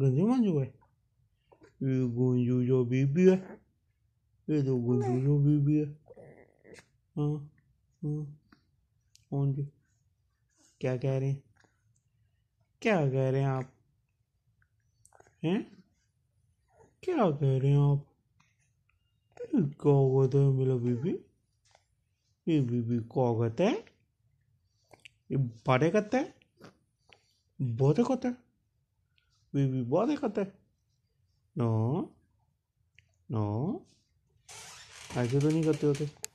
मंजू है ये गंजू जो बीबी है ये तो गंजू जो बीबी है हाँ, हाँ कौन जी क्या कह रहे हैं क्या कह रहे हैं आप हैं क्या कह रहे हैं आप क्या कहते है मेरा बीबी ये बीबी क्या कहते हैं ये बड़े कत्ते हैं बहुत करते हैं We we bother kate. No. No. ऐसे तो नहीं करते होते